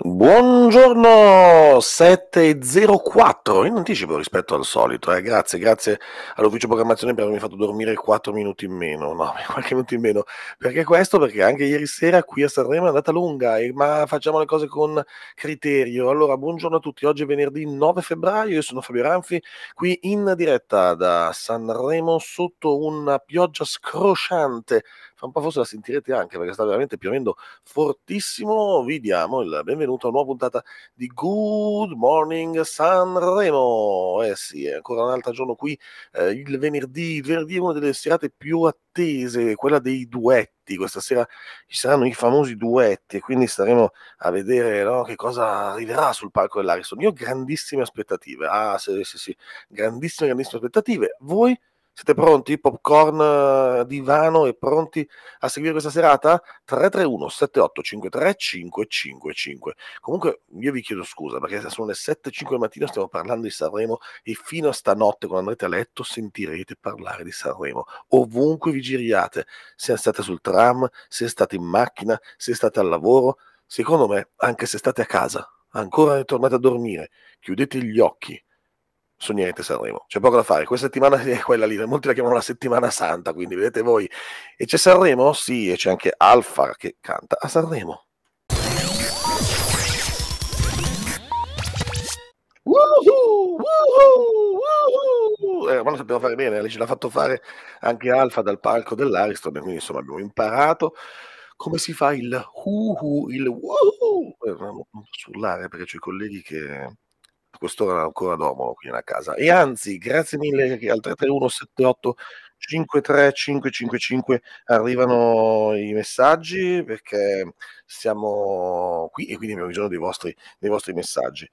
Buongiorno 7.04, in anticipo rispetto al solito, eh. grazie, grazie all'ufficio programmazione per avermi fatto dormire 4 minuti in meno, no, qualche minuto in meno, perché questo, perché anche ieri sera qui a Sanremo è andata lunga, eh, ma facciamo le cose con criterio. Allora, buongiorno a tutti, oggi è venerdì 9 febbraio, io sono Fabio Ranfi, qui in diretta da Sanremo sotto una pioggia scrosciante fra un po' forse la sentirete anche perché sta veramente piovendo fortissimo. Vi diamo il benvenuto a una nuova puntata di Good Morning Sanremo. Eh sì, è ancora un altro giorno qui, eh, il venerdì. Il venerdì è una delle serate più attese, quella dei duetti. Questa sera ci saranno i famosi duetti e quindi staremo a vedere no, che cosa arriverà sul palco dell'Ariston. Io ho grandissime aspettative. Ah, sì, sì, sì, grandissime, grandissime aspettative. Voi siete pronti? Popcorn, eh, divano e pronti a seguire questa serata? 331 7853 555. Comunque io vi chiedo scusa perché sono le 7.05 del mattino, stiamo parlando di Sanremo e fino a stanotte quando andrete a letto sentirete parlare di Sanremo. Ovunque vi giriate, se state sul tram, se state in macchina, se state al lavoro, secondo me anche se state a casa, ancora tornate a dormire, chiudete gli occhi su niente Sanremo. C'è poco da fare. Questa settimana è quella lì, molti la chiamano la settimana santa, quindi vedete voi. E c'è Sanremo? Sì, e c'è anche Alfa che canta a Sanremo. Woohoo, woohoo, Eh, ma lo sappiamo fare bene, lei ce l'ha fatto fare anche Alfa dal palco dell'Ariston, quindi insomma abbiamo imparato come si fa il uhu, il woohoo. Eh, non posso urlare perché ho i colleghi che costoro ancora dormono qui nella casa. E anzi, grazie mille al 331 78 53555 arrivano i messaggi perché siamo qui e quindi abbiamo bisogno dei vostri, dei vostri messaggi.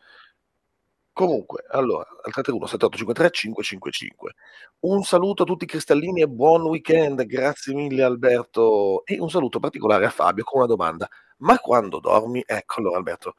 Comunque, allora, al 331 7853 555. Un saluto a tutti i cristallini e buon weekend, grazie mille Alberto. E un saluto particolare a Fabio con una domanda. Ma quando dormi? Ecco allora Alberto,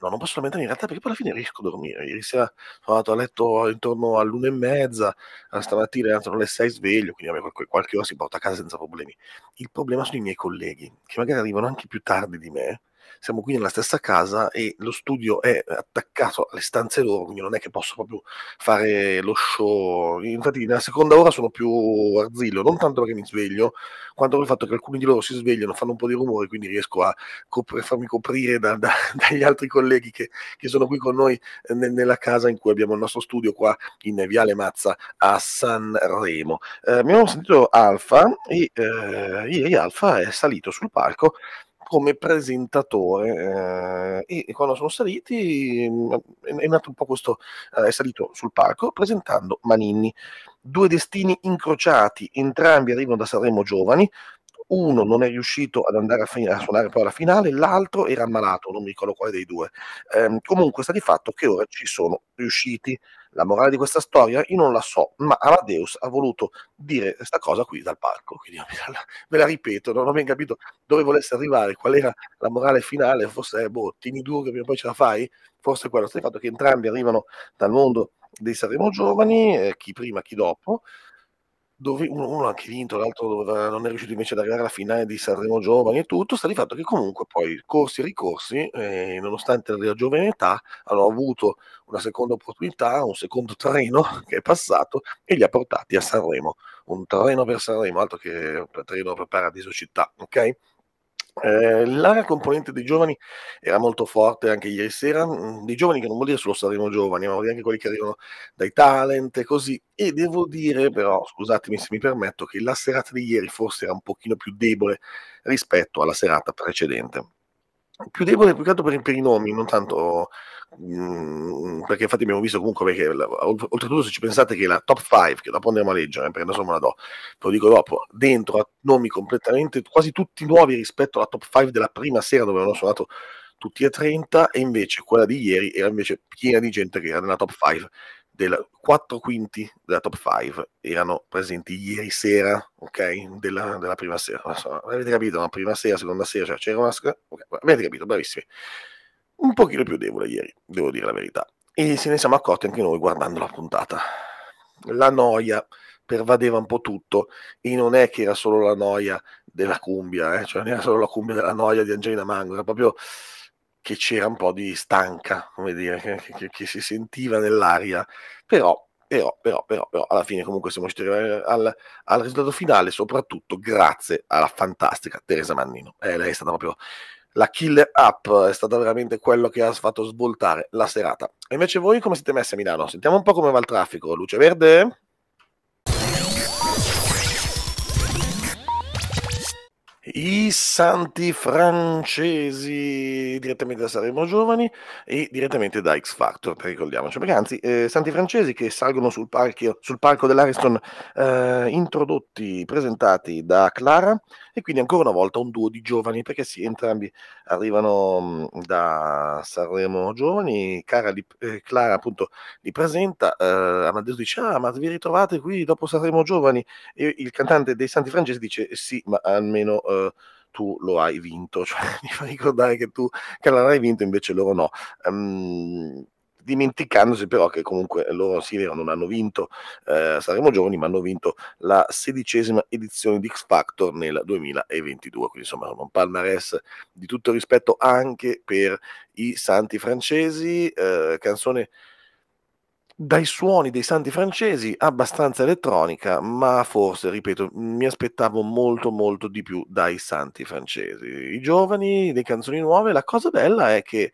No, non posso lamentarmi in realtà perché poi alla fine riesco a dormire. Ieri sera sono andato a letto intorno all'una e mezza, stamattina erano le sei sveglio, quindi a me qualche, ora si porta a casa senza problemi. Il problema sono i miei colleghi, che magari arrivano anche più tardi di me, siamo qui nella stessa casa e lo studio è attaccato alle stanze loro, quindi non è che posso proprio fare lo show. Infatti nella seconda ora sono più arzillo, non tanto perché mi sveglio, quanto per il fatto che alcuni di loro si svegliano, fanno un po' di rumore, quindi riesco a copre, farmi coprire da, da, dagli altri colleghi che, che, sono qui con noi eh, ne, nella casa in cui abbiamo il nostro studio qua in Viale Mazza a Sanremo. Eh, abbiamo sentito Alfa e eh, ieri Alfa è salito sul palco come presentatore eh, e, quando sono saliti mm, è, nato un po' questo, eh, è salito sul palco presentando Maninni. Due destini incrociati, entrambi arrivano da Sanremo giovani, uno non è riuscito ad andare a, fin- a, suonare poi alla finale, l'altro era ammalato, non mi ricordo quale dei due. Ehm, comunque sta di fatto che ora ci sono riusciti. La morale di questa storia io non la so, ma Amadeus ha voluto dire questa cosa qui dal palco. Quindi ve la ripeto, non ho ben capito dove volesse arrivare, qual era la morale finale, forse è boh, tieni duro che prima o poi ce la fai, forse è quello. Sta il fatto che entrambi arrivano dal mondo dei saremo Giovani, eh, chi prima, chi dopo dove uno, uno ha anche vinto, l'altro doveva, non è riuscito invece ad arrivare alla finale di Sanremo Giovani e tutto, sta di fatto che comunque poi corsi e ricorsi, eh, nonostante la giovane età, hanno avuto una seconda opportunità, un secondo treno che è passato e li ha portati a Sanremo. Un treno per Sanremo, altro che un treno per Paradiso Città, ok? Eh, la componente dei giovani era molto forte anche ieri sera, mm, di giovani che non vuol dire solo saremo giovani, ma vuol dire anche quelli che arrivano dai talent e così. E devo dire però, scusatemi se mi permetto, che la serata di ieri forse era un pochino più debole rispetto alla serata precedente più debole più che altro per, per i nomi, non tanto mh, mm, perché infatti abbiamo visto comunque perché la, oltretutto se ci pensate che la top 5 che dopo andiamo a leggere eh, perché adesso me la do ve lo dico dopo dentro a nomi completamente quasi tutti nuovi rispetto alla top 5 della prima sera dove avevano suonato tutti e 30 e invece quella di ieri era invece piena di gente che era nella top 5 del 4 quinti della top 5 erano presenti ieri sera, ok? Della, della prima sera. So, avete capito? No? Prima sera, seconda sera, cioè c'era una... Okay, avete capito, bravissimi. Un pochino più debole ieri, devo dire la verità. E se ne siamo accorti anche noi guardando la puntata. La noia pervadeva un po' tutto e non è che era solo la noia della cumbia, eh? cioè non era solo la cumbia della noia di Angelina Mango, era proprio che c'era un po' di stanca, come dire, che, che, che si sentiva nell'aria, però, però, però, però, però, alla fine comunque siamo riusciti al, al, risultato finale, soprattutto grazie alla fantastica Teresa Mannino. Eh, lei è stata proprio la killer up, è stata veramente quello che ha fatto svoltare la serata. E invece voi come siete messi a Milano? Sentiamo un po' come va il traffico. Luce verde? I santi francesi direttamente da Saremo Giovani e direttamente da X Factor, ricordiamoci, perché anzi, eh, santi francesi che salgono sul, parchio, sul parco dell'Ariston eh, introdotti, presentati da Clara e quindi ancora una volta un duo di giovani, perché sì, entrambi arrivano da Saremo Giovani, li, eh, Clara appunto li presenta, eh, Amadeus dice ah ma vi ritrovate qui dopo Saremo Giovani e il cantante dei santi francesi dice sì ma almeno... Eh, eh, tu lo hai vinto, cioè mi fa ricordare che tu che l'hai vinto invece loro no. Um, dimenticandosi però che comunque loro sì, vero, non hanno vinto, eh, saremo giovani, ma hanno vinto la sedicesima edizione di X Factor nel 2022, quindi insomma un palmarès di tutto rispetto anche per i Santi francesi, eh, canzone dai suoni dei santi francesi, abbastanza elettronica, ma forse, ripeto, mi aspettavo molto molto di più dai santi francesi. I giovani, le canzoni nuove, la cosa bella è che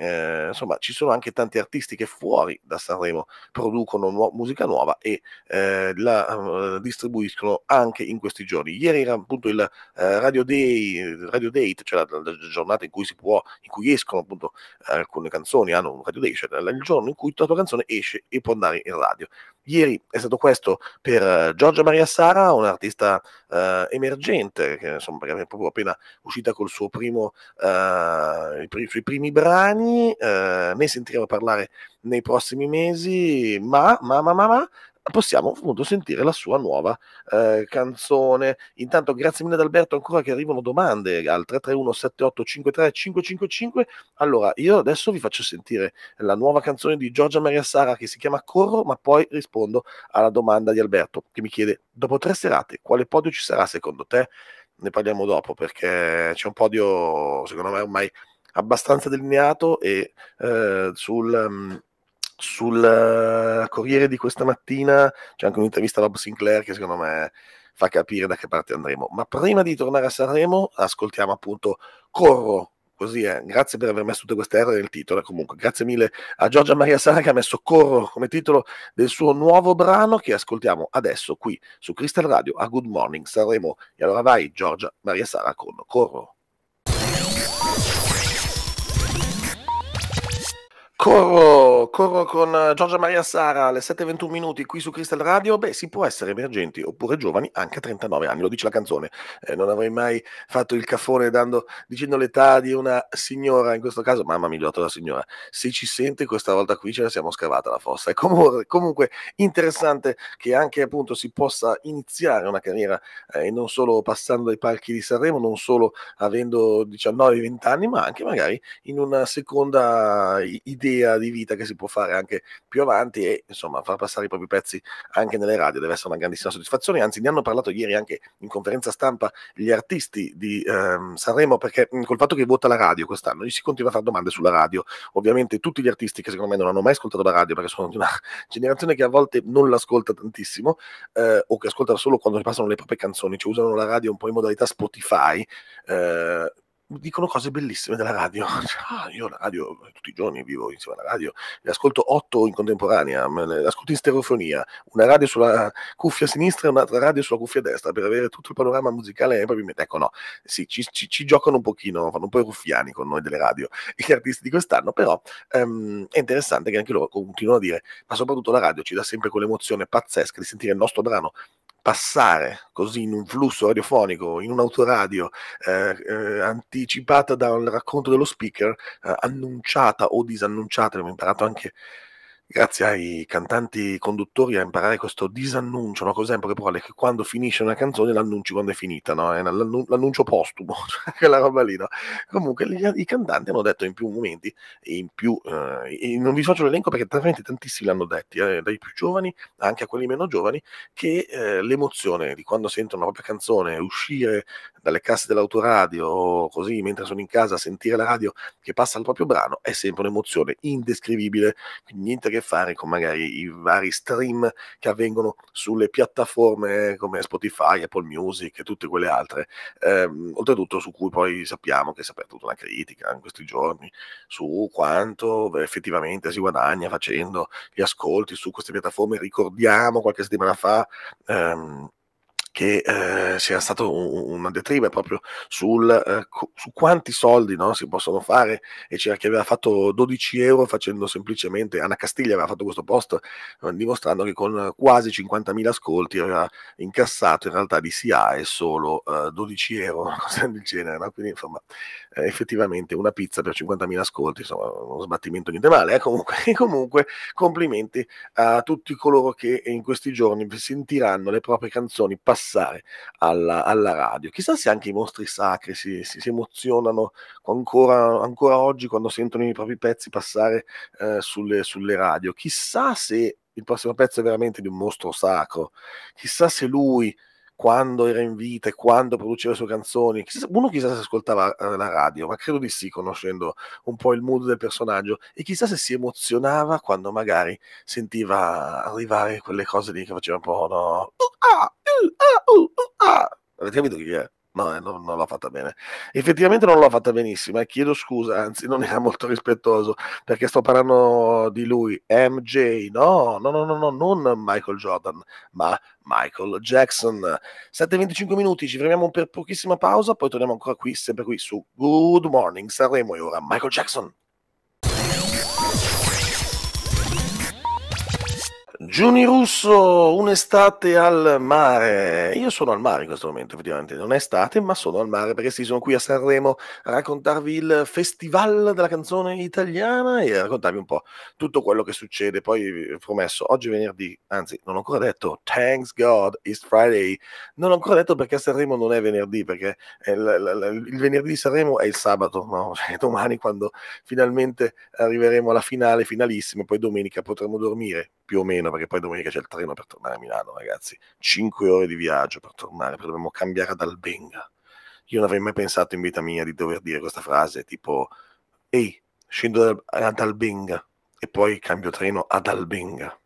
eh, insomma ci sono anche tanti artisti che fuori da Sanremo producono nu- musica nuova e eh, la uh, distribuiscono anche in questi giorni. Ieri era appunto il uh, Radio Day, Radio Date, cioè la, la, giornata in cui si può, in cui escono appunto alcune canzoni, hanno un Radio Day, cioè il giorno in cui la tua canzone esce e può andare in radio. Ieri è stato questo per eh, Giorgia Maria Sara, un'artista eh, emergente, che insomma, è proprio appena uscita con primo, eh, i suoi primi brani, eh, ne sentiremo parlare nei prossimi mesi, ma, ma, ma, ma, ma possiamo appunto sentire la sua nuova eh, canzone. Intanto grazie mille ad Alberto ancora che arrivano domande al 331-7853-555. Allora, io adesso vi faccio sentire la nuova canzone di Giorgia Maria Sara che si chiama Corro, ma poi rispondo alla domanda di Alberto che mi chiede, dopo tre serate, quale podio ci sarà secondo te? Ne parliamo dopo perché c'è un podio, secondo me, ormai abbastanza delineato e eh, sul... Um, sul eh, Corriere di questa mattina c'è anche un'intervista a Bob Sinclair che secondo me fa capire da che parte andremo. Ma prima di tornare a Sanremo, ascoltiamo appunto Corro. Così è, grazie per aver messo tutte queste R nel titolo. Comunque, grazie mille a Giorgia Maria Sara che ha messo Corro come titolo del suo nuovo brano che ascoltiamo adesso qui su Crystal Radio a Good Morning Sanremo. E allora vai, Giorgia Maria Sara con Corro. Corro, corro con eh, Giorgia Maria Sara alle 7.21 minuti qui su Crystal Radio. Beh, si può essere emergenti oppure giovani anche a 39 anni, lo dice la canzone. Eh, non avrei mai fatto il caffone dando, dicendo l'età di una signora, in questo caso, mamma mia, la signora. Se ci sente questa volta qui ce la siamo scavata la fossa. È comunque, comunque interessante che anche appunto si possa iniziare una carriera eh, e non solo passando dai palchi di Sanremo, non solo avendo 19-20 anni, ma anche magari in una seconda idea idea di vita che si può fare anche più avanti e insomma far passare i propri pezzi anche nelle radio deve essere una grandissima soddisfazione, anzi ne hanno parlato ieri anche in conferenza stampa gli artisti di ehm, Sanremo perché mh, col fatto che vota la radio quest'anno gli si continua a fare domande sulla radio, ovviamente tutti gli artisti che secondo me non hanno mai ascoltato la radio perché sono di una generazione che a volte non l'ascolta tantissimo eh, o che ascolta solo quando passano le proprie canzoni, cioè usano la radio un po' in modalità Spotify. Eh, dicono cose bellissime della radio. Ah, io la radio eh, tutti i giorni vivo insieme alla radio, ne ascolto otto in contemporanea, ne ascolto in stereofonia, una radio sulla cuffia sinistra e un'altra radio sulla cuffia destra per avere tutto il panorama musicale probabilmente. Ecco, no, sì, ci, ci, ci, giocano un pochino, fanno un po' i ruffiani con noi delle radio, gli artisti di quest'anno, però ehm, è interessante che anche loro continuano a dire, ma soprattutto la radio ci dà sempre quell'emozione pazzesca di sentire il nostro brano passare così in un flusso radiofonico, in un autoradio, eh, eh, anticipata dal racconto dello speaker, eh, annunciata o disannunciata, abbiamo imparato anche grazie ai cantanti conduttori a imparare questo disannuncio, no? cos'è in poche parole, che quando finisce una canzone l'annunci quando è finita, no? è l'annuncio postumo, cioè quella roba lì. No? Comunque gli, i cantanti hanno detto in più momenti, in più, eh, non vi faccio l'elenco perché veramente tantissimi l'hanno detto, eh, dai più giovani anche a quelli meno giovani, che eh, l'emozione di quando sentono la propria canzone uscire dalle casse dell'autoradio o così mentre sono in casa a sentire la radio che passa il proprio brano è sempre un'emozione indescrivibile, quindi niente che che fare con magari i vari stream che avvengono sulle piattaforme come Spotify, Apple Music e tutte quelle altre. Ehm, oltretutto su cui poi sappiamo che si è aperta tutta una critica in questi giorni su quanto effettivamente si guadagna facendo gli ascolti su queste piattaforme. Ricordiamo qualche settimana fa... Ehm, che eh, sia stato un, una detrima proprio sul, eh, su quanti soldi no, si possono fare e c'era chi aveva fatto 12 euro facendo semplicemente, Anna Castiglia aveva fatto questo post eh, dimostrando che con quasi 50.000 ascolti aveva incassato in realtà di SIAE solo 12 eh, euro, una cosa del genere, no? quindi insomma eh, effettivamente una pizza per 50.000 ascolti, insomma, uno sbattimento niente male. Eh? Comunque, comunque, complimenti a tutti coloro che in questi giorni sentiranno le proprie canzoni passare alla, alla radio. Chissà se anche i mostri sacri si, si, si emozionano ancora, ancora, oggi quando sentono i propri pezzi passare eh, sulle, sulle radio. Chissà se il prossimo pezzo è veramente di un mostro sacro. Chissà se lui quando era in vita e quando produceva le sue canzoni. uno chissà se ascoltava eh, la radio, ma credo di sì, conoscendo un po' il mood del personaggio, e chissà se si emozionava quando magari sentiva arrivare quelle cose lì che faceva un po' no. Ah, ah, uh, ah, Avete capito chi è? No, eh, non, non l'ha fatta bene. Effettivamente non l'ha fatta benissimo e eh, chiedo scusa, anzi non era molto rispettoso perché sto parlando di lui, MJ, no, no, no, no, no non Michael Jordan, ma Michael Jackson. 7:25 minuti, ci fermiamo per pochissima pausa, poi torniamo ancora qui, sempre qui su Good Morning Sanremo e ora Michael Jackson. Giuni Russo, un'estate al mare. Io sono al mare in questo momento, effettivamente. Non è estate, ma sono al mare perché sì, sono qui a Sanremo a raccontarvi il festival della canzone italiana e a raccontarvi un po' tutto quello che succede. Poi, promesso, oggi è venerdì, anzi, non ho ancora detto, thanks God, it's Friday. Non ho ancora detto perché a Sanremo non è venerdì, perché il, il venerdì di Sanremo è il sabato, no? Cioè, domani quando finalmente arriveremo alla finale, finalissima, poi domenica potremo dormire, più o meno Milano, perché poi domenica c'è il treno per tornare a Milano, ragazzi. 5 ore di viaggio per tornare, perché dobbiamo cambiare ad Albenga. Io non avrei mai pensato in vita mia di dover dire questa frase, tipo, ehi, scendo ad Albenga e poi cambio treno ad Albenga.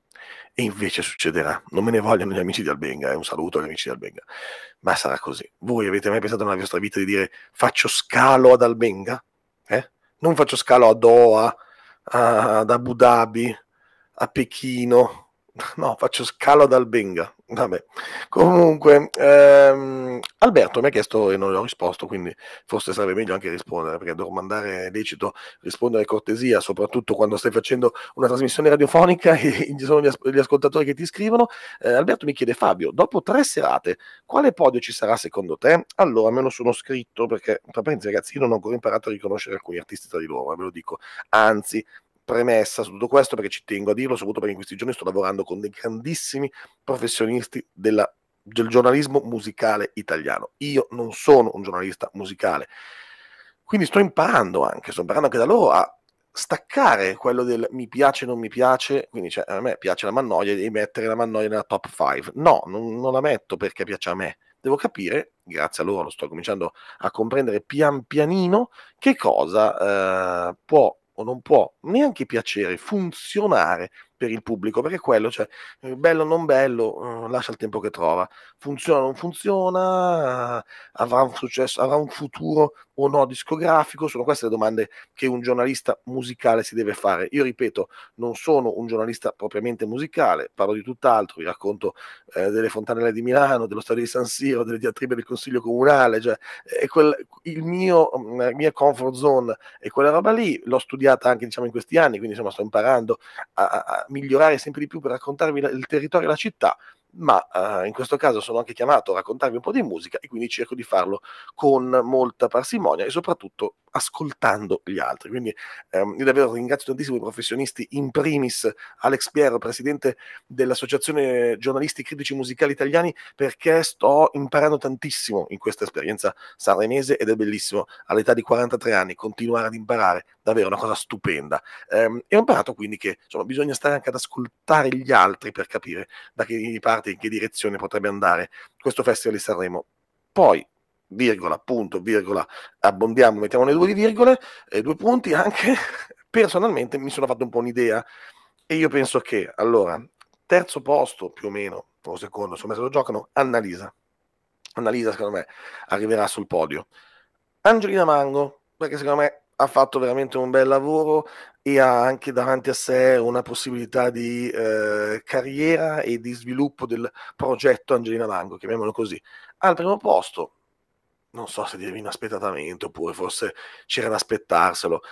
E invece succederà. Non me ne vogliono gli amici di Albenga, è eh. un saluto agli amici di Albenga. Ma sarà così. Voi avete mai pensato nella vostra vita di dire faccio scalo ad Albenga? Eh? Non faccio scalo a Doha, ad Abu Dhabi, a Pechino, No, faccio scalo ad Albenga. Vabbè. Comunque, ehm, Alberto mi ha chiesto e non gli ho risposto, quindi forse sarebbe meglio anche rispondere, perché domandare è lecito, rispondere cortesia, soprattutto quando stai facendo una trasmissione radiofonica e ci sono gli, as- gli, ascoltatori che ti scrivono. Eh, Alberto mi chiede, Fabio, dopo tre serate, quale podio ci sarà secondo te? Allora, me lo sono scritto, perché, tra ragazzi, io non ho ancora imparato a riconoscere alcuni artisti tra di loro, eh, ve lo dico. Anzi, premessa su tutto questo perché ci tengo a dirlo, soprattutto perché in questi giorni sto lavorando con dei grandissimi professionisti della, del giornalismo musicale italiano. Io non sono un giornalista musicale, quindi sto imparando anche, sto imparando anche da loro a staccare quello del mi piace, non mi piace, quindi cioè, a me piace la mannoia e mettere la mannoia nella top 5. No, non, non la metto perché piace a me. Devo capire, grazie a loro lo sto cominciando a comprendere pian pianino, che cosa eh, può o non può neanche piacere, funzionare per il pubblico, perché quello, cioè, eh, bello o non bello, eh, lascia il tempo che trova, funziona o non funziona, avrà un successo, avrà un futuro o no discografico, sono queste le domande che un giornalista musicale si deve fare. Io ripeto, non sono un giornalista propriamente musicale, parlo di tutt'altro, vi racconto eh, delle fontanelle di Milano, dello stadio di San Siro, delle diatribe del Consiglio Comunale, cioè, eh, quel, il mio, mm, mia comfort zone è quella roba lì, l'ho studiata anche diciamo, in questi anni, quindi insomma sto imparando a, a migliorare sempre di più per raccontarvi il territorio e la città, ma uh, in questo caso sono anche chiamato a raccontarvi un po' di musica e quindi cerco di farlo con molta parsimonia e soprattutto ascoltando gli altri. Quindi ehm, io davvero ringrazio tantissimo i professionisti, in primis Alex Piero, presidente dell'Associazione Giornalisti Critici Musicali Italiani, perché sto imparando tantissimo in questa esperienza sanremese ed è bellissimo all'età di 43 anni continuare ad imparare, davvero una cosa stupenda. Ehm, e ho imparato quindi che insomma, bisogna stare anche ad ascoltare gli altri per capire da chi parte immaginate in che direzione potrebbe andare questo Festival di Sanremo. Poi, virgola, punto, virgola, abbondiamo, mettiamo le due di virgole, eh, due punti anche, personalmente mi sono fatto un po' un'idea e io penso che, allora, terzo posto più o meno, o secondo, insomma se lo giocano, Annalisa. Annalisa secondo me arriverà sul podio. Angelina Mango, perché secondo me ha fatto veramente un bel lavoro, e ha anche davanti a sé una possibilità di eh, carriera e di sviluppo del progetto Angelina Lango, chiamiamolo così. Al primo posto, non so se dirvi inaspettatamente oppure forse c'era da aspettarselo.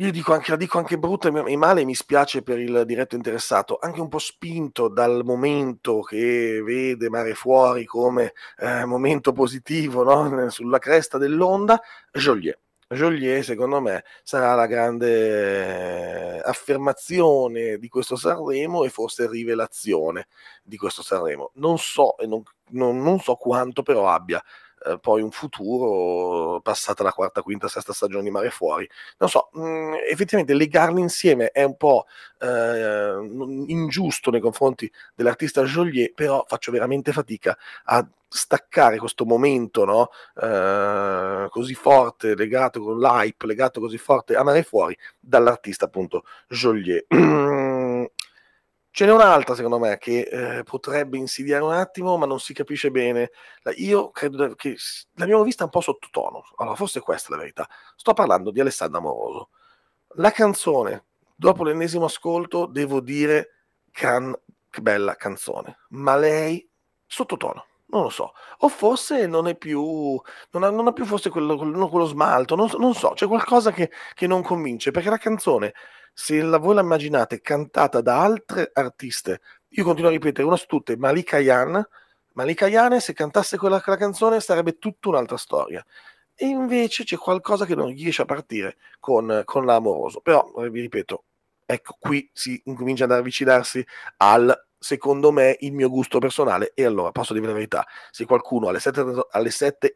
Io dico anche, la dico anche brutta e male, mi spiace per il diretto interessato, anche un po' spinto dal momento che vede Mare Fuori come eh, momento positivo no? sulla cresta dell'onda, Joliet Joliet, secondo me, sarà la grande eh, affermazione di questo Sanremo e forse rivelazione di questo Sanremo. Non so, e non, non, non so quanto però abbia eh, poi un futuro passata la quarta, quinta, sesta stagione di Mare Fuori. Non so, mh, mm, effettivamente legarli insieme è un po' eh, ingiusto nei confronti dell'artista Joliet, però faccio veramente fatica a staccare questo momento no? eh, così forte, legato con l'hype, legato così forte a Mare Fuori, dall'artista appunto Joliet. Ce n'è un'altra, secondo me, che eh, potrebbe insidiare un attimo, ma non si capisce bene. Io credo che l'abbiamo vista un po' sottotono. Allora, forse questa è la verità. Sto parlando di Alessandro Amoroso. La canzone, dopo l'ennesimo ascolto, devo dire can... che bella canzone. Ma lei, sottotono, non lo so. O forse non è più, non ha, non ha più forse quello, quello, quello smalto, non, non, so. C'è qualcosa che, che non convince, perché la canzone se la, voi la immaginate cantata da altre artiste, io continuo a ripetere, una su tutte, Malika Yan, Malika Yan se cantasse quella, quella canzone sarebbe tutta un'altra storia. E invece c'è qualcosa che non riesce a partire con, con l'amoroso. Però, eh, vi ripeto, ecco qui si incomincia ad avvicinarsi al secondo me, il mio gusto personale. E allora, posso dire la verità, se qualcuno alle 7, alle 7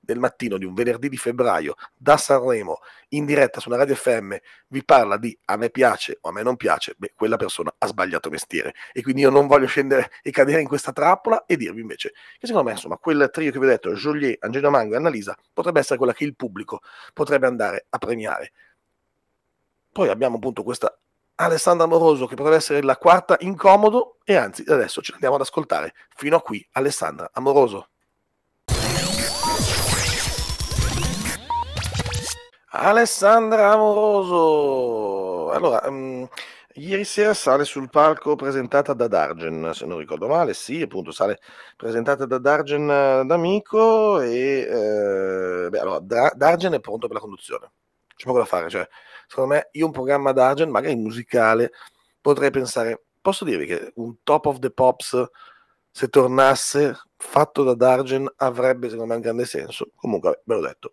del mattino di un venerdì di febbraio da Sanremo, in diretta su una radio FM, vi parla di a me piace o a me non piace, beh, quella persona ha sbagliato mestiere. E quindi io non voglio scendere e cadere in questa trappola e dirvi invece che secondo me, insomma, quel trio che vi ho detto, Joliet, Angelo Mango e Annalisa, potrebbe essere quella che il pubblico potrebbe andare a premiare. Poi abbiamo appunto questa Alessandra Amoroso che potrebbe essere la quarta incomodo e anzi adesso ce l'andiamo ad ascoltare. Fino a qui Alessandra Amoroso. Alessandra Amoroso. Allora, um, ieri sera sale sul palco presentata da Dargen, se non ricordo male, sì, appunto sale presentata da Dargen eh, d'amico e eh, beh, allora, Dargen è pronto per la conduzione c'è poco da fare. Cioè, secondo me, io un programma d'Argent, magari musicale, potrei pensare, posso dirvi che un Top of the Pops, se tornasse fatto da d'argent, avrebbe secondo me un grande senso. Comunque, ve l'ho detto.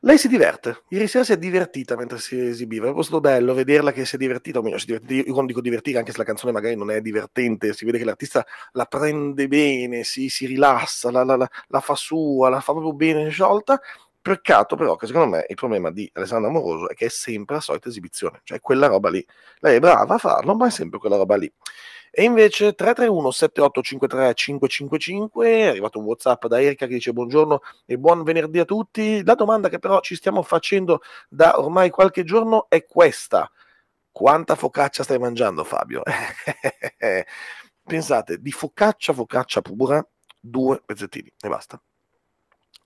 Lei si diverte, ieri sera si è divertita mentre si esibiva, è stato bello vederla che si è divertita, o meglio, si è divertita, io quando dico divertire, anche se la canzone magari non è divertente, si vede che l'artista la prende bene, si, si rilassa, la, la, la, la fa sua, la fa proprio bene sciolta, Peccato però che secondo me il problema di Alessandro Amoroso è che è sempre la solita esibizione, cioè quella roba lì. Lei è brava a farlo, ma è sempre quella roba lì. E invece 331 7853 555 è arrivato un WhatsApp da Erika che dice buongiorno e buon venerdì a tutti. La domanda che però ci stiamo facendo da ormai qualche giorno è questa. Quanta focaccia stai mangiando Fabio? Pensate, di focaccia, focaccia pura, due pezzettini e basta.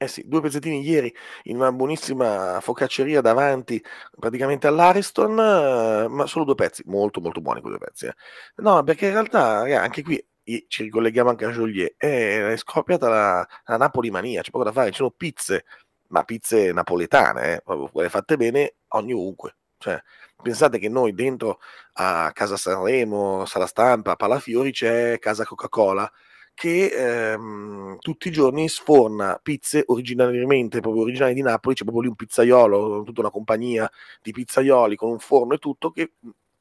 Eh sì, due pezzettini ieri in una buonissima focacceria davanti praticamente all'Ariston, eh, ma solo due pezzi, molto molto buoni quei due pezzi. Eh. No, perché in realtà anche qui ci ricolleghiamo anche a Joliet, eh, è scoppiata la, la Napoli mania, c'è poco da fare, ci sono pizze, ma pizze napoletane, eh, proprio quelle fatte bene ogniunque. Cioè, pensate che noi dentro a Casa Sanremo, Sala Stampa, Palafiori c'è Casa Coca-Cola, che ehm, tutti i giorni sforna pizze originariamente proprio originali di Napoli, c'è proprio lì un pizzaiolo, tutta una compagnia di pizzaioli con un forno e tutto che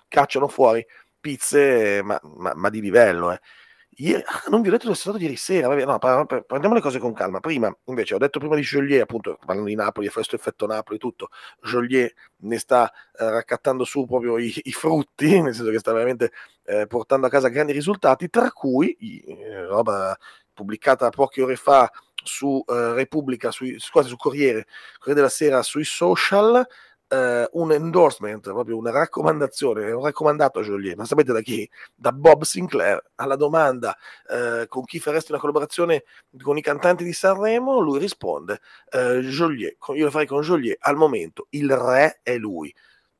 cacciano fuori pizze ma, ma, ma di livello, eh. Ieri, ah, non vi ho detto dove sono stato ieri sera. Vabbè, no, prendiamo le cose con calma. Prima, invece, ho detto prima di Joliet, appunto, parlando di Napoli, questo effetto Napoli, tutto. Joliet ne sta eh, raccattando su proprio i, i, frutti, nel senso che sta veramente eh, portando a casa grandi risultati, tra cui eh, roba pubblicata poche ore fa su eh, Repubblica, su, scusate, su Corriere, Corriere della Sera, sui social, eh, un endorsement, proprio una raccomandazione, un raccomandato a Joliet, ma sapete da chi? Da Bob Sinclair, alla domanda eh, con chi faresti una collaborazione con i cantanti di Sanremo, lui risponde, eh, Joliet, io lo farei con Joliet, al momento il re è lui.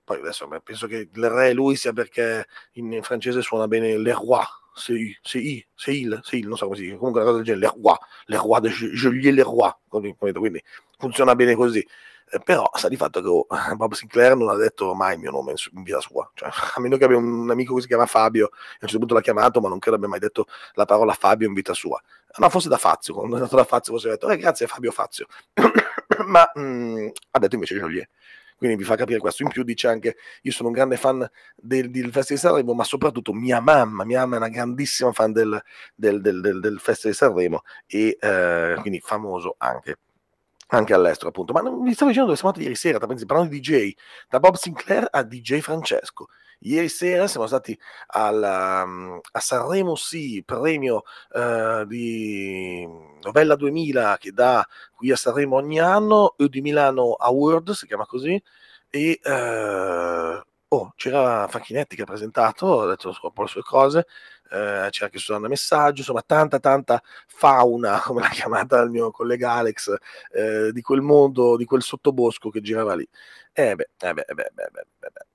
Poi adesso penso che il re è lui sia perché in francese suona bene le roi, sei, sei, sei il, sei il, non so come si dice, comunque una cosa del genere, le roi, le roi, de Joliet le roi, quindi funziona bene così. Eh, però sa di fatto che oh, Bob Sinclair non ha detto mai il mio nome in, in vita sua, cioè, a meno che abbia un amico che si chiama Fabio, e a un certo punto l'ha chiamato, ma non credo abbia mai detto la parola Fabio in vita sua. ma forse da Fazio, quando è andato da Fazio, forse ha detto, eh, grazie Fabio Fazio, ma mh, mm, ha detto invece Joliet quindi vi fa capire questo. In più dice anche, io sono un grande fan del, del Festival di Sanremo, ma soprattutto mia mamma, mia mamma è una grandissima fan del, del, del Festival di Sanremo e eh, quindi famoso anche anche all'estero appunto, ma vi stavo dicendo dove siamo andati ieri sera, parlando di DJ, da Bob Sinclair a DJ Francesco. Ieri sera siamo stati alla, um, a Sanremo sì, premio eh, di Novella 2000 che dà qui a Sanremo ogni anno, e di Milano Award, si chiama così, e eh, oh, c'era Facchinetti che ha presentato, ha detto un po' le sue cose, eh, c'è anche Susanna Messaggio, insomma tanta tanta fauna, come l'ha chiamata il mio collega Alex, eh, di quel mondo, di quel sottobosco che girava lì. Eh beh, eh beh, eh beh, beh, beh, beh, beh.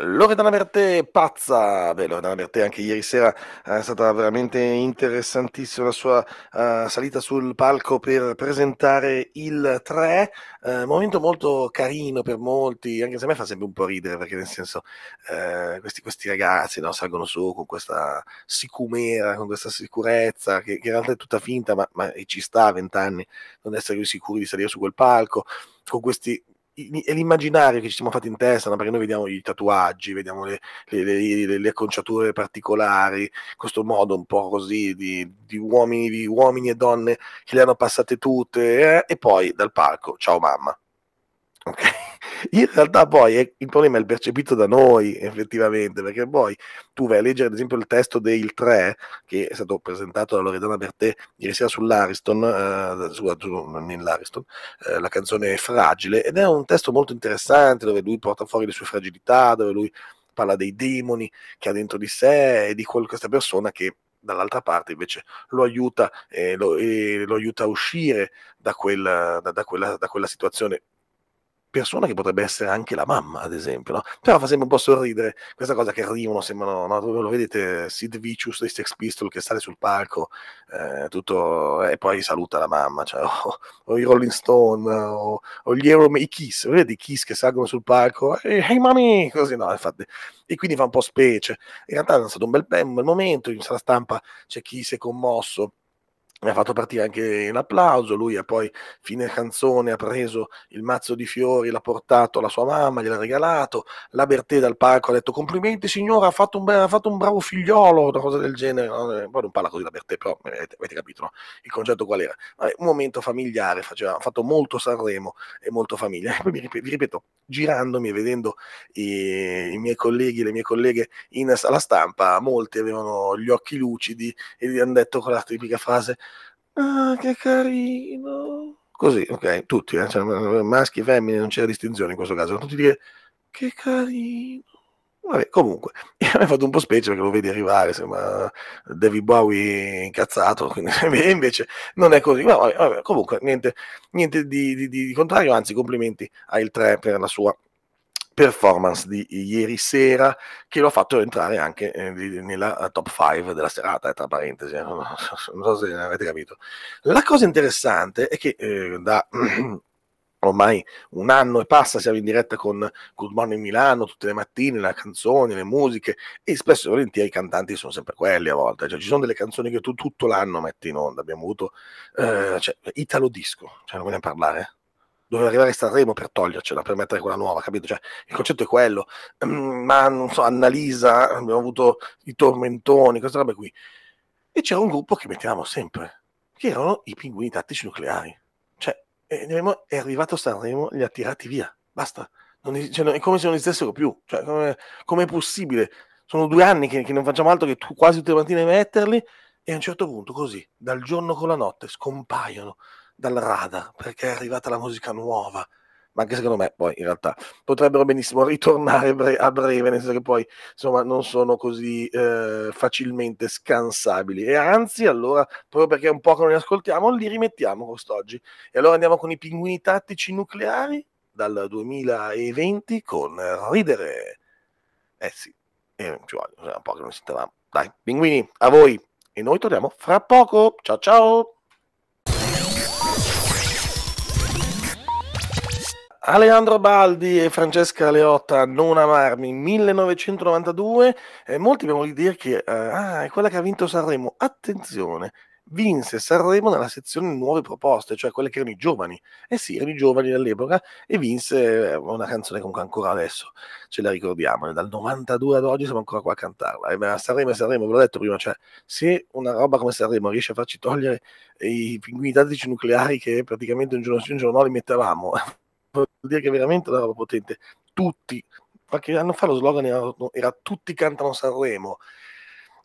Loredana Verte pazza, beh Loredana Verte anche ieri sera eh, è stata veramente interessantissima la sua uh, salita sul palco per presentare il 3, uh, eh, momento molto carino per molti, anche se a me fa sempre un po' ridere perché nel senso uh, questi, questi, ragazzi no, salgono su con questa sicumera, con questa sicurezza che, che in realtà è tutta finta ma, ma ci sta a vent'anni non essere più sicuri di salire su quel palco con questi è l'immaginario che ci siamo fatti in testa, no? perché noi vediamo i tatuaggi, vediamo le, le, le, le, acconciature particolari, questo modo un po' così di, di, uomini, di uomini, e donne che le hanno passate tutte, eh? e poi dal palco, ciao mamma. Ok? In realtà poi è, il problema è il percepito da noi, effettivamente, perché poi tu vai a leggere ad esempio il testo del 3, che è stato presentato da Loredana Bertè ieri sera sull'Ariston, eh, su, nell'Ariston, eh, la canzone Fragile, ed è un testo molto interessante dove lui porta fuori le sue fragilità, dove lui parla dei demoni che ha dentro di sé e di quel, questa persona che dall'altra parte invece lo aiuta, eh, lo, eh, lo aiuta a uscire da quella, da, da, quella, da quella situazione persona che potrebbe essere anche la mamma, ad esempio, no? Però fa sempre un po' sorridere questa cosa che arrivano, sembrano, no? Dove lo vedete Sid Vicious dei Sex Pistol che sale sul palco eh, tutto, e poi saluta la mamma, cioè, o, o, i Rolling Stone, o, o gli Aeromay, i Kiss, vedete i Kiss che salgono sul palco, e, hey mommy, così, no, infatti, e quindi fa un po' specie. In realtà è stato un bel, un bel momento, in sala stampa c'è chi si è commosso, mi ha fatto partire anche l'applauso, lui ha poi, fine canzone, ha preso il mazzo di fiori, l'ha portato alla sua mamma, gliel'ha regalato, la Bertè dal parco ha detto complimenti signora, ha fatto un, be- ha fatto un bravo figliolo, una cosa del genere, no? Eh, poi non parla così la Bertè, però eh, avete, avete capito no? il concetto qual era. Vabbè, un momento familiare, faceva, ha fatto molto Sanremo e molto famiglia. E poi mi, vi ripeto, girandomi e vedendo i, i miei colleghi, le mie colleghe in sala stampa, molti avevano gli occhi lucidi e gli hanno detto con la tipica frase Ah, che carino. Così, ok, tutti, eh? cioè, maschi e femmine, non c'è distinzione in questo caso, tutti dire che carino. Vabbè, comunque, mi ha fatto un po' specie perché lo vedi arrivare, sembra David Bowie incazzato, quindi invece non è così. Vabbè, vabbè, comunque, niente, niente di, di, di contrario, anzi complimenti al 3 per la sua performance di ieri sera che lo ha fatto entrare anche eh, nella eh, top 5 della serata, eh, tra parentesi, non so se ne avete capito. La cosa interessante è che eh, da ormai un anno e passa siamo in diretta con Good Morning Milano tutte le mattine, le canzoni, le musiche e spesso e volentieri i cantanti sono sempre quelli a volte, cioè, ci sono delle canzoni che tu tutto l'anno metti in onda, abbiamo avuto eh, cioè, Italo Disco, cioè non vogliamo parlare? doveva arrivare Sanremo per togliercela, per mettere quella nuova, capito? Cioè, il concetto è quello. Ehm, ma non so, Annalisa, abbiamo avuto i tormentoni, questa roba qui. E c'era un gruppo che mettevamo sempre, che erano i pinguini tattici nucleari. Cioè, è arrivato Sanremo, li ha tirati via, basta. Non, cioè, è come se non esistessero più. Cioè, come, come è possibile? Sono due anni che, che non facciamo altro che tu, quasi tutte le mattine metterli e a un certo punto, così, dal giorno con la notte, scompaiono dal radar perché è arrivata la musica nuova. Ma anche secondo me, poi in realtà potrebbero benissimo ritornare bre- a breve, nel senso che poi insomma non sono così eh, facilmente scansabili. E anzi, allora, proprio perché è un po' che non li ascoltiamo, li rimettiamo quest'oggi. E allora andiamo con i pinguini tattici nucleari dal 2020 con Ridere. Eh sì, eh, è un po' che non si Dai, pinguini, a voi! E noi torniamo fra poco. Ciao ciao! Alejandro Baldi e Francesca Leotta, Non amarmi, 1992. Eh, molti abbiamo di dire che eh, ah, è quella che ha vinto Sanremo. Attenzione, vinse Sanremo nella sezione Nuove Proposte, cioè quelle che erano i giovani. Eh sì, erano i giovani dell'epoca e vinse eh, una canzone comunque ancora adesso ce la ricordiamo. Eh, dal 92 ad oggi siamo ancora qua a cantarla. E beh, Sanremo e Sanremo, ve l'ho detto prima, cioè se una roba come Sanremo riesce a farci togliere i pinguini tattici nucleari che praticamente un giorno sì, un giorno no li mettevamo vuol dire che veramente è una roba potente. Tutti, qualche anno fa lo slogan era, era tutti cantano Sanremo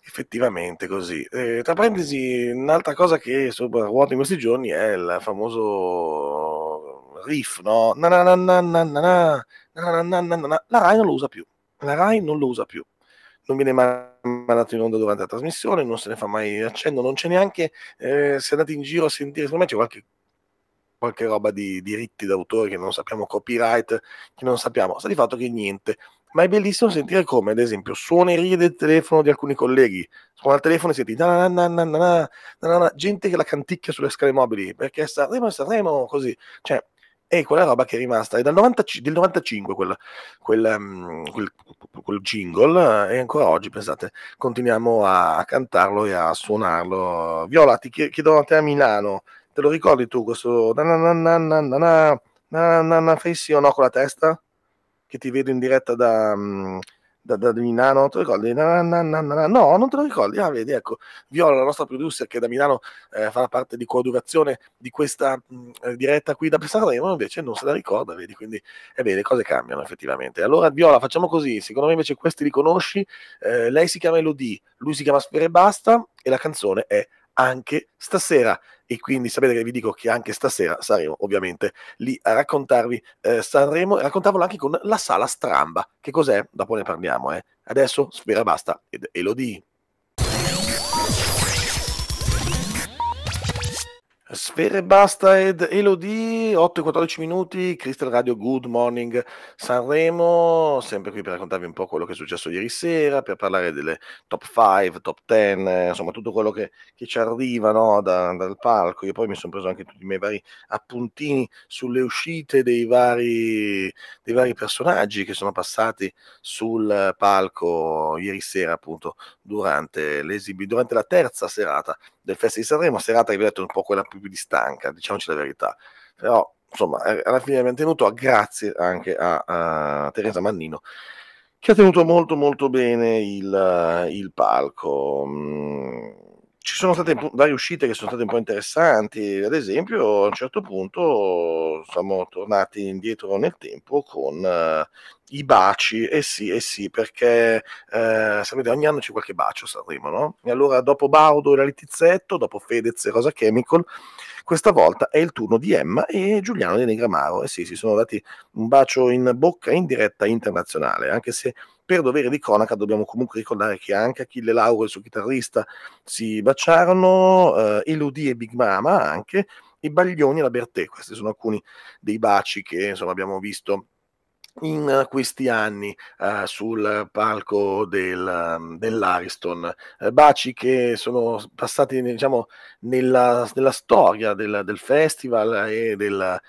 effettivamente così. Eh, tra parentesi, un'altra cosa che sopra ruota in questi giorni è il famoso riff, no? Na na na na na na, na. Na na La Rai non lo usa più. La Rai non lo usa più. Non viene mai mandato in onda durante la trasmissione, non se ne fa mai accenno, non c'è neanche, eh, se andate in giro a sentire, secondo me c'è qualche qualche roba di diritti d'autore che non sappiamo, copyright, che non sappiamo, sta di fatto che niente. Ma è bellissimo sentire come, ad esempio, suonerie del telefono di alcuni colleghi. Suona il telefono e senti na na na na na, gente che la canticchia sulle scale mobili, perché Sanremo, Sanremo, così. Cioè, è quella roba che è rimasta. È dal 90, del 95 quel, quel, ehm, quel, quel, jingle e ancora oggi, pensate, continuiamo a cantarlo e a suonarlo. Viola, ti chiedo a te a Milano, Te lo ricordi tu questo na na na fai sì o no con la testa? Che ti vedo in diretta da, da, da Milano, non te lo ricordi? Na, No, non te lo ricordi? Ah, vedi, ecco, Viola, la nostra producer che da Milano eh, farà parte di coadiuvazione di questa mh, diretta qui da Sanremo, invece non se la ricorda, vedi, quindi è bene, le cose cambiano effettivamente. Allora, Viola, facciamo così, secondo me invece questi li conosci, eh, lei si chiama Elodie, lui si chiama Spera e Basta e la canzone è anche stasera e quindi sapete che vi dico che anche stasera saremo ovviamente lì a raccontarvi eh, Sanremo e raccontarvelo anche con la sala stramba. Che cos'è? Dopo ne parliamo, eh. Adesso Sfera Basta ed Elodie. Sfere Basta ed Elodie, 8 e 14 minuti, Crystal Radio Good Morning Sanremo, sempre qui per raccontarvi un po' quello che è successo ieri sera, per parlare delle top 5, top 10, eh, insomma tutto quello che, che ci arriva no, da, dal palco. Io poi mi sono preso anche tutti i miei vari appuntini sulle uscite dei vari, dei vari personaggi che sono passati sul palco ieri sera appunto durante, durante la terza serata del Festival di Sanremo, serata che vi ho detto un po' quella più di stanca, diciamoci la verità. Però, insomma, eh, alla fine abbiamo tenuto grazie anche a, a Teresa Mannino che ha tenuto molto molto bene il, il palco. Mm, ci sono state varie uscite che sono state un po' interessanti, ad esempio a un certo punto siamo tornati indietro nel tempo con uh, i baci, eh sì, eh sì, perché eh, sapete ogni anno c'è qualche bacio a Sanremo, no? E allora dopo Baudo e la Letizzetto, dopo Fedez e Rosa Chemical, questa volta è il turno di Emma e Giuliano di Negramaro. E eh sì, si sono dati un bacio in bocca in diretta internazionale, anche se per dovere di cronaca dobbiamo comunque ricordare che anche Achille Lauro e il suo chitarrista si baciarono, eh, Elodie e Big Mama anche, e Baglioni e la Bertè. Questi sono alcuni dei baci che insomma, abbiamo visto in questi anni eh, sul palco del, mm, dell'Ariston. Eh, baci che sono passati diciamo, nella, nella storia del, del, festival e del,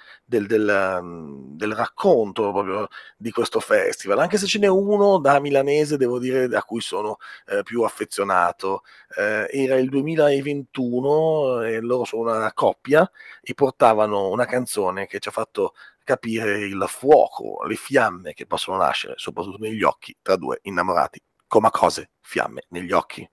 mm, del, racconto proprio di questo festival, anche se ce n'è uno da milanese, devo dire, a cui sono eh, più affezionato. Eh, era il 2021 e loro sono una coppia e portavano una canzone che ci ha fatto capire il fuoco, le fiamme che possono nascere, soprattutto negli occhi, tra due innamorati, come cose, fiamme negli occhi.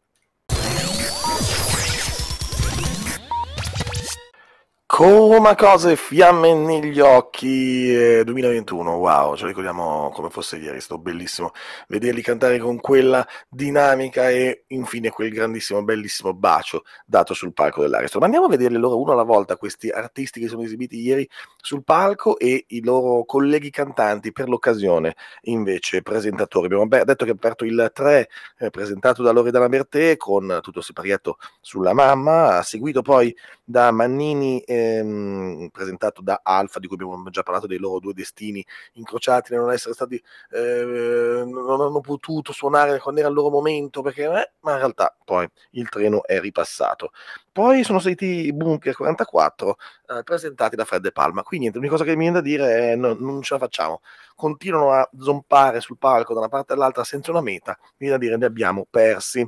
Coma cose fiamme negli occhi eh, 2021, wow, ce lo ricordiamo come fosse ieri, è stato bellissimo vederli cantare con quella dinamica e infine quel grandissimo, bellissimo bacio dato sul palco dell'Ariston. Ma andiamo a vederli loro uno alla volta, questi artisti che sono esibiti ieri sul palco e i loro colleghi cantanti per l'occasione, invece presentatori. Abbiamo detto che è aperto il 3, eh, presentato da Loredana Bertè con tutto separiato sulla mamma, seguito poi da Mannini. Eh, ehm, presentato da Alfa, di cui abbiamo già parlato dei loro due destini incrociati, non essere stati, eh, non hanno potuto suonare quando era il loro momento, perché, eh, ma in realtà poi il treno è ripassato. Poi sono stati i Bunker 44 eh, presentati da Fred De Palma. Qui niente, l'unica cosa che mi viene da dire è no, non ce la facciamo. Continuano a zompare sul palco da una parte all'altra senza una meta. Mi viene da dire ne abbiamo persi.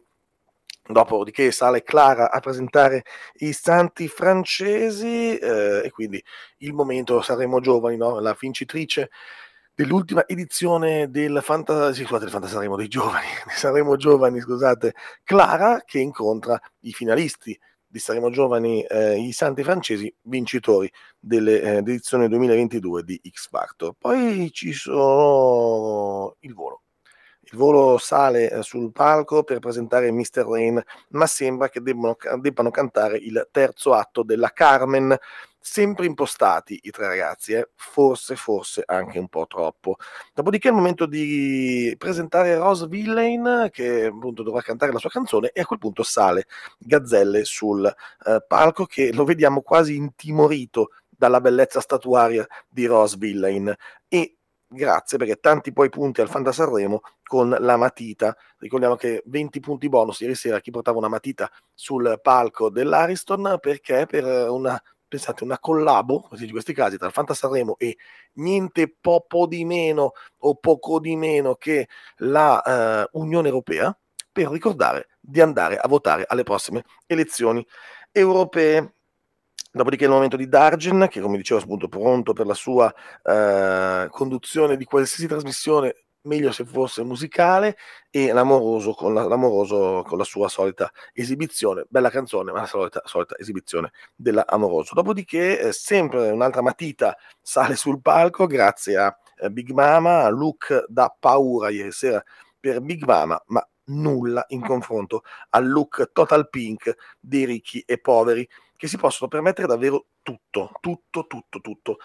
Dopodiché sale Clara a presentare i santi francesi eh, e quindi il momento saremo giovani, no? la vincitrice dell'ultima edizione del Fantasy, scusate, del Fantasaremo dei giovani, Saremo giovani, scusate, Clara che incontra i finalisti di Saremo Giovani, eh, i santi francesi vincitori eh, dell'edizione eh, 2022 di X Factor. Poi ci sono il volo Volo sale eh, sul palco per presentare Mr. Rain, ma sembra che debbano, debbano cantare il terzo atto della Carmen sempre impostati i tre ragazzi, eh? forse, forse anche un po' troppo. Dopodiché è il momento di presentare Rose Villain, che appunto dovrà cantare la sua canzone, e a quel punto sale Gazzelle sul eh, palco, che lo vediamo quasi intimorito dalla bellezza statuaria di Rose Villain. E grazie perché tanti poi punti al Fanta Sanremo con la matita. Ricordiamo che 20 punti bonus ieri sera chi portava una matita sul palco dell'Ariston perché per una pensate, una collabo, in questi casi, tra Fanta Sanremo e niente poco di meno o poco di meno che la uh, Unione Europea per ricordare di andare a votare alle prossime elezioni europee. Dopodiché il momento di Dargen, che come dicevo appunto pronto per la sua eh, conduzione di qualsiasi trasmissione, meglio se fosse musicale, e l'amoroso con la, l'amoroso con la sua solita esibizione, bella canzone, ma la solita, solita esibizione dell'amoroso. Dopodiché eh, sempre un'altra matita sale sul palco grazie a eh, Big Mama, look da paura ieri sera per Big Mama, ma nulla in confronto al look total pink dei ricchi e poveri che si possono permettere davvero tutto, tutto, tutto, tutto.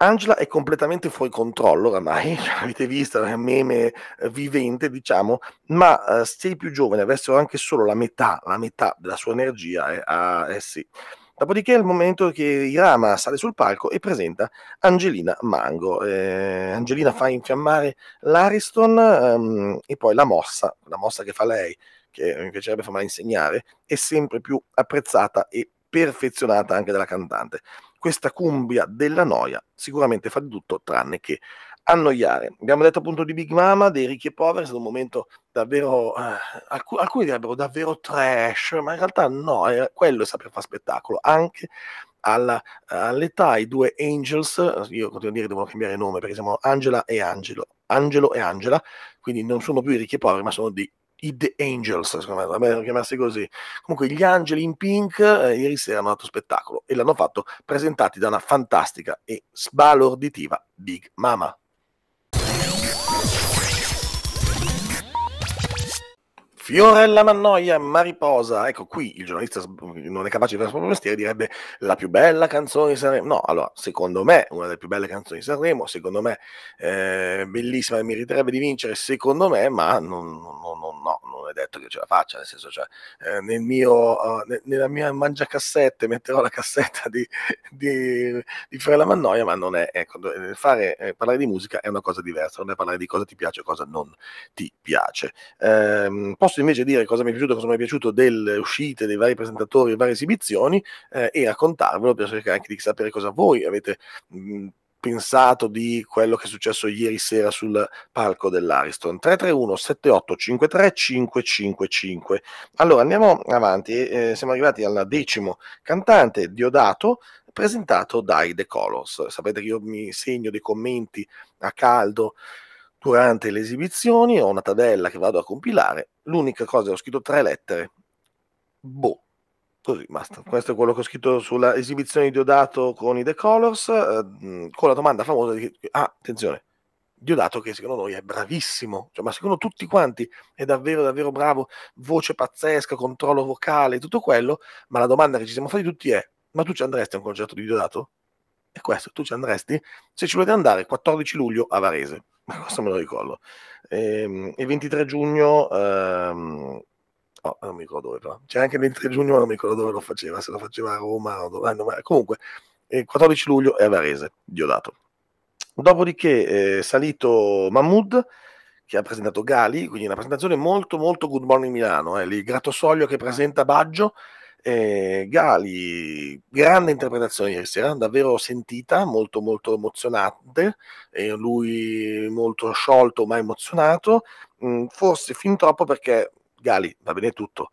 Angela è completamente fuori controllo oramai, l'avete cioè, vista, è un meme eh, vivente, diciamo, ma eh, se i più giovani avessero anche solo la metà, la metà della sua energia, eh, ah, eh sì. Dopodiché è il momento che Irama sale sul palco e presenta Angelina Mango. Eh, Angelina fa infiammare l'Ariston ehm, e poi la mossa, la mossa che fa lei, che mi piacerebbe farla insegnare, è sempre più apprezzata e perfezionata anche dalla cantante. Questa cumbia della noia sicuramente fa di tutto tranne che annoiare. Abbiamo detto appunto di Big Mama, dei ricchi e poveri, è stato un momento davvero, eh, alc- alcuni direbbero davvero trash, ma in realtà no, è, quello è saper fare spettacolo, anche alla, all'età i due Angels, io continuo a dire che devono cambiare nome perché siamo Angela e Angelo, Angelo e Angela, quindi non sono più i ricchi e poveri, ma sono di i The Angels, secondo me, vabbè, chiamarsi così. Comunque gli angeli in pink eh, ieri sera hanno dato spettacolo e l'hanno fatto presentati da una fantastica e sbalorditiva Big Mama. Fiorella Mannoia, Mariposa. Ecco, qui il giornalista non è capace di fare il proprio mestiere, direbbe la più bella canzone di Sanremo. No, allora, secondo me, una delle più belle canzoni di Sanremo, secondo me, eh, bellissima, meriterebbe di vincere, secondo me, ma non, non, non, no, non è detto che ce la faccia, nel senso, cioè, eh, nel mio, eh, nella mia mangiacassette metterò la cassetta di, di, di Fiorella Mannoia, ma non è, ecco, eh, fare, eh, parlare di musica è una cosa diversa, non è parlare di cosa ti piace e cosa non ti piace. Ehm, posso posso invece dire cosa mi è piaciuto, cosa mi è piaciuto delle uscite dei vari presentatori, varie esibizioni eh, e raccontarvelo per cercare anche di sapere cosa voi avete mh, mm, pensato di quello che è successo ieri sera sul palco dell'Ariston 331 7853 555 allora andiamo avanti eh, siamo arrivati al decimo cantante Diodato presentato dai The Colors sapete che io mi segno dei commenti a caldo durante le esibizioni, ho una tabella che vado a compilare, l'unica cosa, ho scritto tre lettere, boh, così basta. Questo è quello che ho scritto sulla esibizione di Diodato con i The Colors, eh, con la domanda famosa di... Ah, attenzione, Diodato che secondo noi è bravissimo, cioè, ma secondo tutti quanti è davvero davvero bravo, voce pazzesca, controllo vocale, tutto quello, ma la domanda che ci siamo fatti tutti è, ma tu ci andresti a un concerto di Diodato? è questo, tu ci andresti? Se ci volete andare, 14 luglio a Varese, questo me lo ricordo. E, ehm, il 23 giugno... Ehm, Oh, non mi ricordo dove però. C'era anche il 23 giugno, ma non mi ricordo dove lo faceva, se lo faceva a Roma o dove. no, ma comunque, il 14 luglio è a Varese, Diodato. Dopodiché eh, è salito Mahmoud, che ha presentato Gali, quindi una presentazione molto molto Good Morning Milano, eh, il grattosoglio che presenta Baggio, eh, Gali, grande interpretazione ieri sera, davvero sentita, molto molto emozionante, eh, lui molto sciolto ma emozionato, mm, forse fin troppo perché Gali va bene tutto,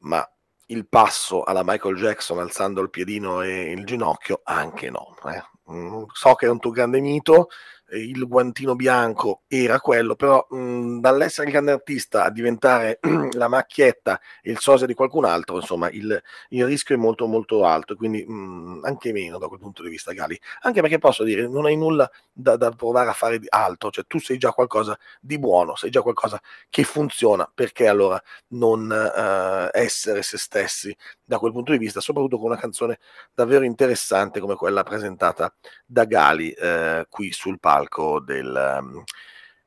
ma il passo alla Michael Jackson alzando il piedino e il ginocchio anche no. Eh. Mm, so che è un tuo grande mito, eh, il guantino bianco era quello, però mh, dall'essere il grande artista a diventare la macchietta e il sosia di qualcun altro, insomma, il, il rischio è molto molto alto, quindi mh, anche meno da quel punto di vista, Gali. Anche perché posso dire, non hai nulla da, da provare a fare di altro, cioè tu sei già qualcosa di buono, sei già qualcosa che funziona, perché allora non uh, essere se stessi da quel punto di vista, soprattutto con una canzone davvero interessante come quella presentata da Gali eh, qui sul palco palco del, mm,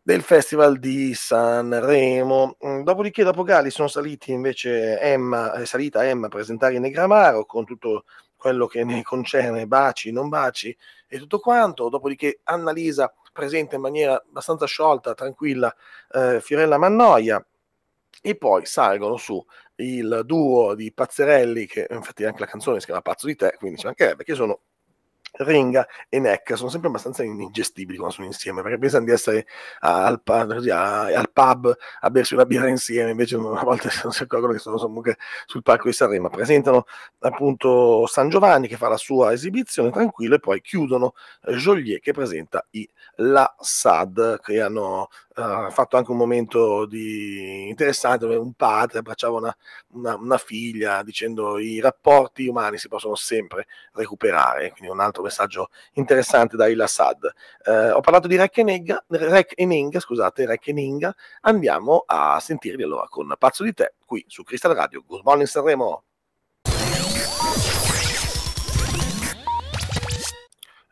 del Festival di Sanremo. Mm, dopodiché, dopo Gali, sono saliti invece Emma, è eh, salita Emma a presentare Negramaro con tutto quello che ne concerne, baci, non baci e tutto quanto. Dopodiché Annalisa presenta in maniera abbastanza sciolta, tranquilla, eh, Fiorella Mannoia. E poi salgono su il duo di Pazzerelli, che infatti anche la canzone si chiama Pazzo di te, quindi ci mancherebbe, che sono Ringa e Neck sono sempre abbastanza ingestibili quando sono insieme, perché pensano di essere al, così, a, al pub a bersi una birra insieme, invece a volte non si accorgono che sono comunque sul palco di Sanremo. Presentano appunto San Giovanni che fa la sua esibizione tranquilla e poi chiudono Joliet che presenta i La Sad, che hanno ha fatto anche un momento di... interessante dove un padre abbracciava una, una, una, figlia dicendo i rapporti umani si possono sempre recuperare, quindi un altro messaggio interessante da Il Assad. Eh, ho parlato di Rek Eninga, Rek Eninga, scusate, Rek Eninga, andiamo a sentirvi allora con Pazzo di te qui su Crystal Radio. Good morning Sanremo!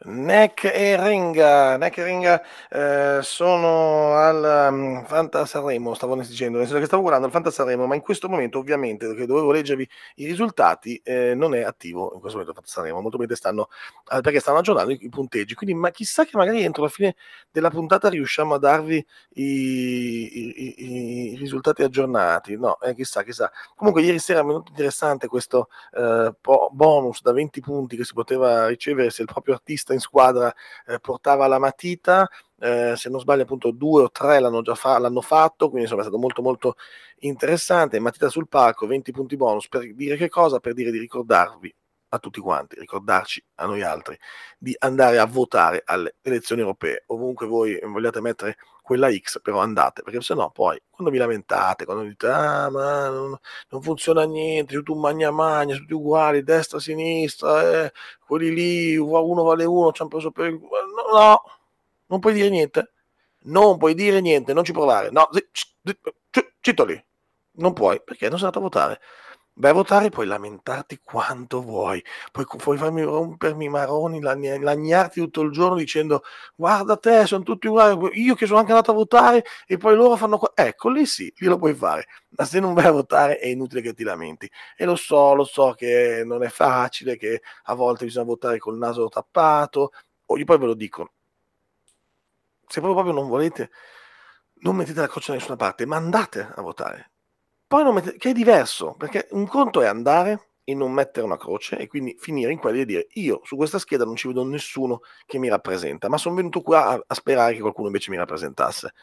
Neck e Ringa, Neck e Ringa eh, sono al um, mm, Fanta Sanremo, stavo dicendo, nel senso che stavo guardando il Fanta Sanremo, ma in questo momento ovviamente, perché dovevo leggervi i risultati, eh, non è attivo in questo momento il Fanta Sanremo, molto bene stanno, eh, perché stanno aggiornando i, i, punteggi, quindi ma chissà che magari entro la fine della puntata riusciamo a darvi i, i, i risultati aggiornati, no, eh, chissà, chissà. Comunque ieri sera è venuto interessante questo eh, bonus da 20 punti che si poteva ricevere se il proprio artista in squadra eh, portava la matita, eh, se non sbaglio appunto due o tre l'hanno già fa- l'hanno fatto, quindi insomma è stato molto molto interessante, matita sul palco, 20 punti bonus, per dire che cosa? Per dire di ricordarvi a tutti quanti, ricordarci a noi altri di andare a votare alle elezioni europee, ovunque voi vogliate mettere quella X, però andate, perché se no poi quando vi lamentate, quando dite ah ma non, non funziona niente, tu magna magna, tutti uguali, destra, sinistra, eh, quelli lì, uno vale uno, ci hanno preso per il... No, no, non puoi dire niente, non puoi dire niente, non ci provare, no, zitto lì, non puoi, perché non sei andato a votare vai a votare, puoi lamentarti quanto vuoi, puoi, puoi farmi rompermi i maroni, lagnarti tutto il giorno dicendo guarda te, sono tutti uguali, io che sono anche andato a votare e poi loro fanno... Ecco, lì sì, lì lo puoi fare, ma se non vai a votare è inutile che ti lamenti. E lo so, lo so che non è facile, che a volte bisogna votare col naso tappato, o io poi ve lo dico, se proprio, proprio non volete, non mettete la croce da nessuna parte, ma andate a votare poi non mette, che è diverso, perché un conto è andare e non mettere una croce e quindi finire in quelli e dire io su questa scheda non ci vedo nessuno che mi rappresenta, ma sono venuto qua a, a sperare che qualcuno invece mi rappresentasse.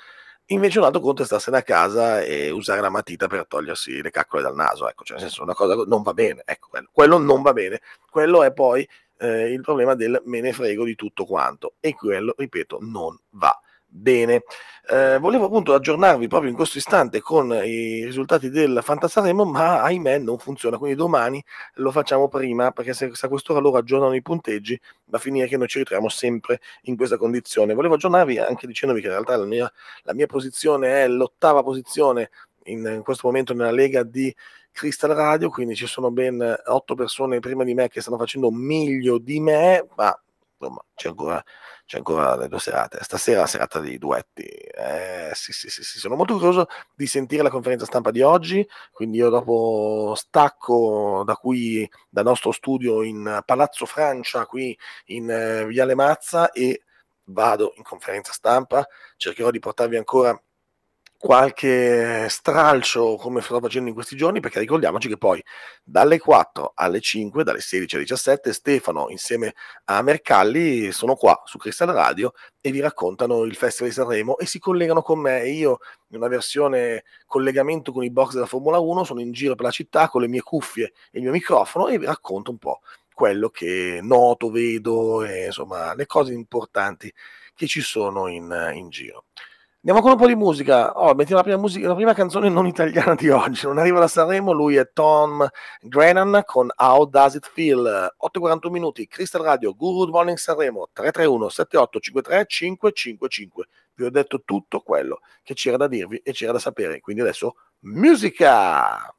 Invece un altro conto è starsene a casa e usare la matita per togliersi le caccole dal naso, ecco, cioè nel senso una cosa non va bene, ecco, quello, quello non va bene, quello è poi eh, il problema del me ne frego di tutto quanto e quello, ripeto, non va bene. Eh, volevo appunto aggiornarvi proprio in questo istante con i risultati del Fantasaremo, ma ahimè non funziona, quindi domani lo facciamo prima, perché se, se a quest'ora loro aggiornano i punteggi, va a finire che noi ci ritroviamo sempre in questa condizione. Volevo aggiornarvi anche dicendovi che in realtà la mia, la mia posizione è l'ottava posizione in, in questo momento nella Lega di Crystal Radio, quindi ci sono ben otto persone prima di me che stanno facendo meglio di me, ma ma c'è ancora, c'è ancora le due serate. Stasera serata dei duetti. Eh, sì, sì, sì, sì, sono molto curioso di sentire la conferenza stampa di oggi, quindi io dopo stacco da qui, dal nostro studio in Palazzo Francia, qui in eh, Viale Mazza, e vado in conferenza stampa, cercherò di portarvi ancora qualche stralcio come sto facendo in questi giorni, perché ricordiamoci che poi dalle 4 alle 5, dalle 16 alle 17, Stefano insieme a Mercalli sono qua su Cristal Radio e vi raccontano il Festival di Sanremo e si collegano con me. Io, in una versione collegamento con i box della Formula 1, sono in giro per la città con le mie cuffie e il mio microfono e vi racconto un po' quello che noto, vedo, e, insomma le cose importanti che ci sono in, in giro. Andiamo con un po' di musica. Oh, mettiamo la prima, musica, la prima canzone non italiana di oggi. Non arriva da Sanremo, lui è Tom Grennan con How Does It Feel? 8.41 minuti, Crystal Radio, Good Morning Sanremo, 331 7853 555. Vi ho detto tutto quello che c'era da dirvi e c'era da sapere. Quindi adesso, musica!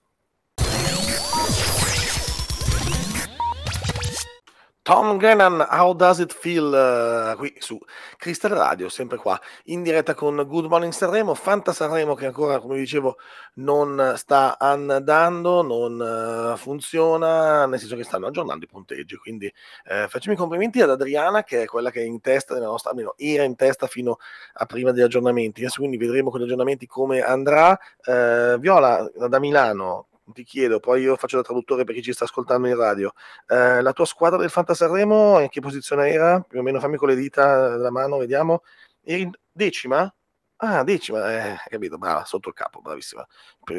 Tom Grennan, How Does It Feel? Eh, qui su Crystal Radio, sempre qua in diretta con Good Morning Sanremo, Fanta Sanremo che ancora, come dicevo, non sta andando, non eh, funziona, nel senso che stanno aggiornando i punteggi. Quindi eh, facciamo i complimenti ad Adriana, che è quella che è in testa della nostra, almeno era in testa fino a prima degli aggiornamenti. Adesso quindi vedremo con gli aggiornamenti come andrà. Uh, Viola da Milano, ti chiedo, poi io faccio da traduttore per chi ci sta ascoltando in radio, eh, la tua squadra del Fantasarremo in che posizione era? Più o meno fammi con le dita della eh, mano, vediamo. Eri decima? Ah, dici, ma eh, capito, brava, sotto il capo, bravissima.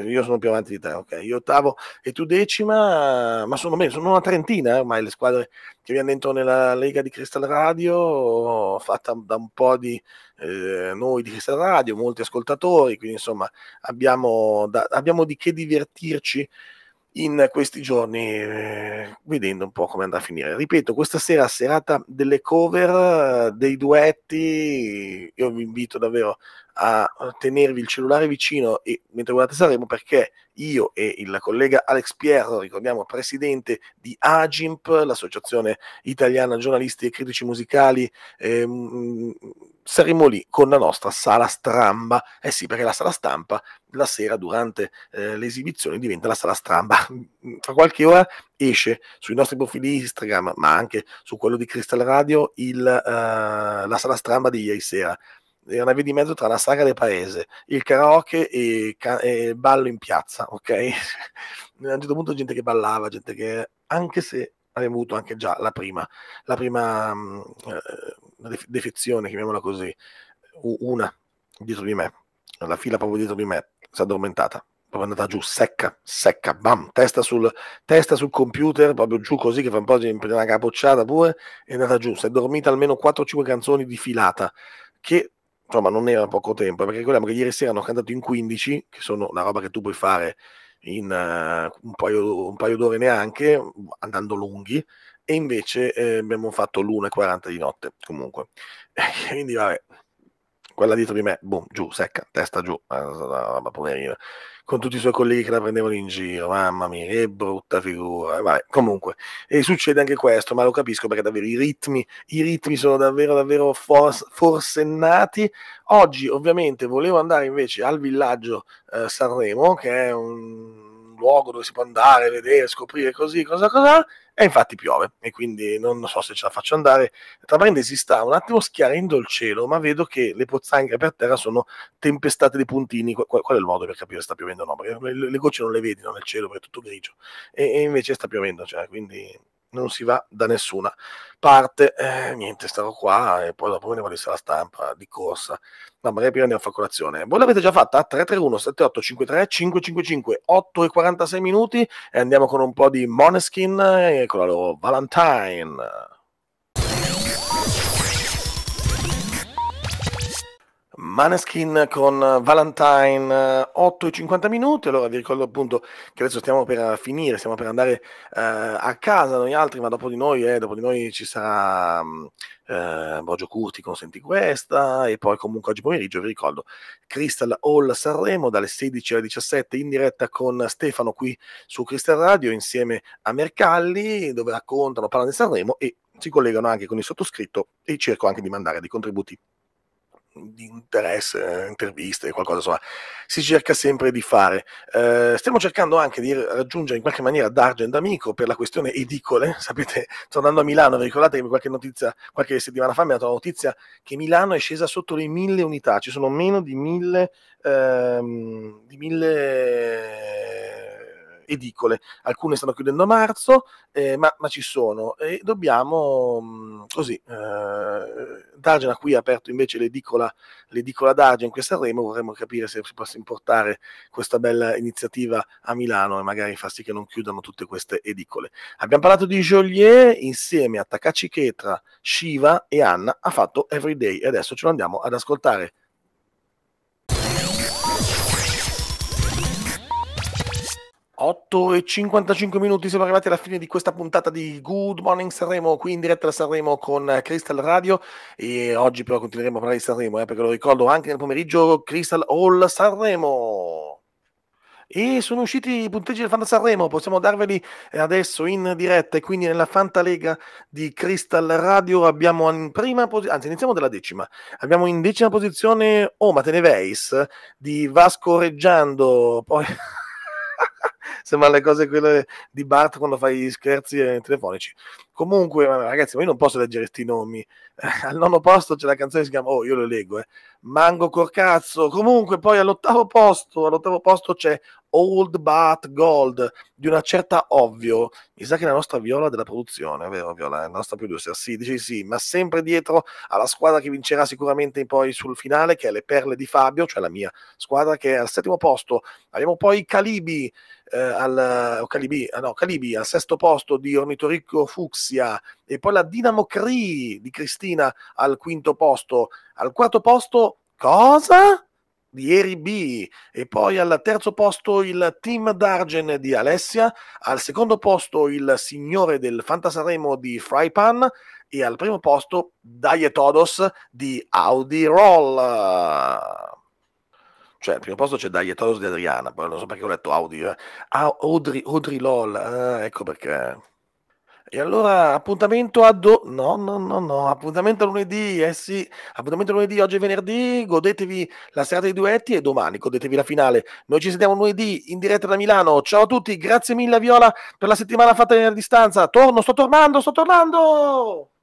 Io sono più avanti di te, ok. Io ottavo e tu decima, ma sono meno, sono una trentina eh, ormai le squadre che viene dentro nella Lega di Crystal Radio, fatta da un po' di eh, noi di Crystal Radio, molti ascoltatori, quindi insomma abbiamo, da, abbiamo di che divertirci in questi giorni eh, vedendo un po' come andrà a finire. Ripeto, questa sera serata delle cover, eh, dei duetti, io vi invito davvero a tenervi il cellulare vicino e, mentre guardate saremo perché io e il collega Alex Pierro, ricordiamo presidente di Agimp, l'associazione italiana giornalisti e critici musicali, ehm, saremo lì con la nostra sala stramba. Eh sì, perché la sala stampa la sera durante eh, le esibizioni diventa la sala stramba. Tra qualche ora esce sui nostri profili Instagram, ma anche su quello di Crystal Radio, il, eh, la sala stramba di ieri sera è una via di mezzo tra la saga del paese, il karaoke e, ca- ballo in piazza, ok? A un certo punto gente che ballava, gente che, anche se avevo avuto anche già la prima, la prima mm, eh, defezione, chiamiamola così, una dietro di me, la fila proprio dietro di me, si è addormentata, proprio andata giù, secca, secca, bam, testa sul, testa sul computer, proprio giù così, che fa un po' di una capocciata pure, è andata giù, si è dormita almeno 4-5 canzoni di filata, che insomma non era poco tempo, eh, perché ricordiamo che ieri sera hanno cantato in 15, che sono una roba che tu puoi fare in uh, un, paio, un, paio, d'ore neanche, andando lunghi, e invece eh, abbiamo fatto l'1.40 di notte comunque. Quindi vabbè, quella dietro di me, boom, giù, secca, testa giù, mamma poverina, con tutti i suoi colleghi che la prendevano in giro, mamma mia, che brutta figura, Vabbè, comunque, e succede anche questo, ma lo capisco perché davvero i ritmi, i ritmi sono davvero, davvero for- forsennati, oggi ovviamente volevo andare invece al villaggio eh, Sanremo, che è un luogo dove si può andare, vedere, scoprire così, cosa cosa, e infatti piove e quindi non so se ce la faccio andare. Tra parentesi sta un attimo schiarendo il cielo, ma vedo che le pozzanghere per terra sono tempestate di puntini. Qual, qual è il modo per capire se sta piovendo o no? Perché le, le gocce non le vedi nel cielo perché è tutto grigio e, e invece sta piovendo, cioè, quindi non si va da nessuna parte. Eh, niente, starò qua e poi dopo me ne vado alla stampa di corsa. No, magari prima andiamo a fare colazione. Voi l'avete già fatta? 331 7853 555 8 e 46 minuti e andiamo con un po' di Moneskin e con la loro Valentine. Maneskin con Valentine 8 eh, e 50 minuti, allora vi ricordo appunto che adesso stiamo per finire, stiamo per andare eh, a casa noi altri, ma dopo di noi, eh, dopo di noi ci sarà mm, eh, Borgio Curti con Senti Questa e poi comunque oggi pomeriggio vi ricordo Crystal Hall Sanremo dalle 16 alle 17 in diretta con Stefano qui su Crystal Radio insieme a Mercalli dove raccontano, parlano di Sanremo e si collegano anche con il sottoscritto e cerco anche di mandare dei contributi di interesse, interviste, qualcosa, insomma, si cerca sempre di fare. Eh, stiamo cercando anche di raggiungere in qualche maniera D'Argent d'Amico per la questione edicole. Sapete, tornando a Milano, vi ricordate che qualche notizia, qualche settimana fa mi ha dato la notizia che Milano è scesa sotto le mille unità, ci sono meno di mille, ehm, di mille edicole, alcune stanno chiudendo a marzo, eh, ma, ma, ci sono e dobbiamo mm, così, eh, Dargen qui ha aperto invece l'edicola, l'edicola Dargen in a Sanremo, vorremmo capire se si possa importare questa bella iniziativa a Milano e magari far sì che non chiudano tutte queste edicole. Abbiamo parlato di Joliet insieme a Takachi Ketra, Shiva e Anna, ha fatto Everyday e adesso ce lo andiamo ad ascoltare. 8 e 55 minuti siamo arrivati alla fine di questa puntata di Good Morning Sanremo qui in diretta da Sanremo con Crystal Radio e oggi però continueremo a parlare di Sanremo eh, perché lo ricordo anche nel pomeriggio Crystal All Sanremo e sono usciti i punteggi del Fanta Sanremo possiamo darveli eh, adesso in diretta e quindi nella Fanta Lega di Crystal Radio abbiamo in prima posizione anzi iniziamo dalla decima abbiamo in decima posizione Oma oh, Teneveis di Vasco Reggiando poi sembra le cose quelle di Bart quando fai gli scherzi eh, telefonici. Comunque, ragazzi, ma io non posso leggere questi nomi. Eh, al nono posto c'è la canzone che si chiama, oh, io lo leggo, eh. Mango Corcazzo. Comunque, poi all'ottavo posto, all'ottavo posto c'è Old But Gold, di una certa ovvio. Mi sa che è la nostra viola della produzione, vero Viola? La nostra producer, sì, dice sì, ma sempre dietro alla squadra che vincerà sicuramente poi sul finale, che è le Perle di Fabio, cioè la mia squadra che è al settimo posto. Abbiamo poi Calibi, eh, al, oh, Calibi, ah, no, Calibi al sesto posto di Ornitoricco Fux. Alessia e poi la Dinamo Cree di Cristina al quinto posto. Al quarto posto, cosa? di Eri B e poi al terzo posto il Team Dargen di Alessia, al secondo posto il Signore del Fantasaremo di Frypan e al primo posto Dietodos di Audi Roll. Cioè, al primo posto c'è Dietodos di Adriana, poi non so perché ho letto Audi, eh. Audrey, Audrey LOL, ah, eh, ecco perché... E allora appuntamento a do... No, no, no, no, appuntamento lunedì, eh sì, appuntamento lunedì, oggi è venerdì, godetevi la serata dei duetti e domani godetevi la finale. Noi ci sentiamo lunedì in diretta da Milano. Ciao a tutti, grazie mille Viola per la settimana fatta in distanza. Torno, sto tornando, sto tornando!